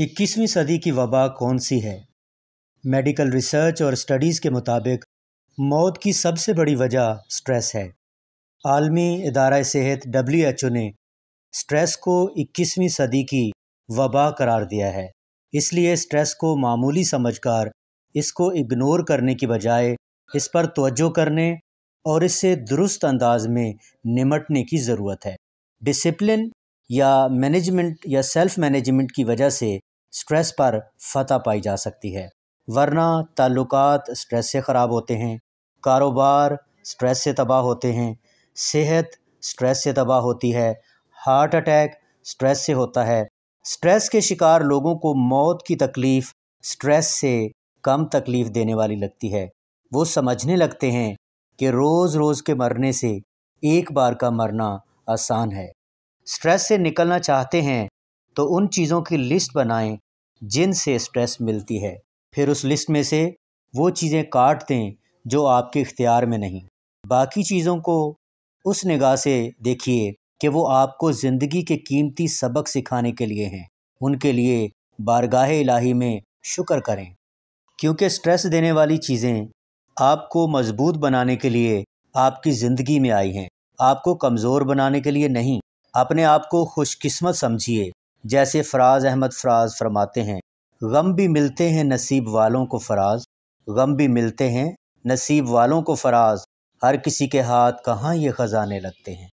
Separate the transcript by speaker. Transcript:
Speaker 1: इक्कीसवीं सदी की वबा कौन सी है मेडिकल रिसर्च और स्टडीज़ के मुताबिक मौत की सबसे बड़ी वजह स्ट्रेस है आलमी इदारा सेहत डब्ल्यू एच ओ ने स्ट्रेस को 21वीं सदी की वबा करार दिया है इसलिए स्ट्रेस को मामूली समझकर इसको इग्नोर करने की बजाय इस पर तवज्जो करने और इससे दुरुस्त अंदाज में निमटने की ज़रूरत है डिसिप्लिन या मैनेजमेंट या सेल्फ मैनेजमेंट की वजह से स्ट्रेस पर फतह पाई जा सकती है वरना ताल्लुकात स्ट्रेस से ख़राब होते हैं कारोबार स्ट्रेस से तबाह होते हैं सेहत स्ट्रेस से तबाह होती है हार्ट अटैक स्ट्रेस से होता है स्ट्रेस के शिकार लोगों को मौत की तकलीफ़ स्ट्रेस से कम तकलीफ़ देने वाली लगती है वो समझने लगते हैं कि रोज़ रोज़ के मरने से एक बार का मरना आसान है स्ट्रेस से निकलना चाहते हैं तो उन चीज़ों की लिस्ट बनाएं जिनसे स्ट्रेस मिलती है फिर उस लिस्ट में से वो चीज़ें काट दें जो आपके इख्तियार में नहीं बाकी चीज़ों को उस निगाह से देखिए कि वो आपको ज़िंदगी के कीमती सबक सिखाने के लिए हैं उनके लिए बारगाह इलाही में शुक्र करें क्योंकि स्ट्रेस देने वाली चीज़ें आपको मजबूत बनाने के लिए आपकी ज़िंदगी में आई हैं आपको कमज़ोर बनाने के लिए नहीं अपने आप को खुशकिस्मत समझिए जैसे फ़राज़ अहमद फ़राज़ फरमाते हैं गम भी मिलते हैं नसीब वालों को फराज गम भी मिलते हैं नसीब वालों को फराज हर किसी के हाथ कहाँ ये ख़जाने लगते हैं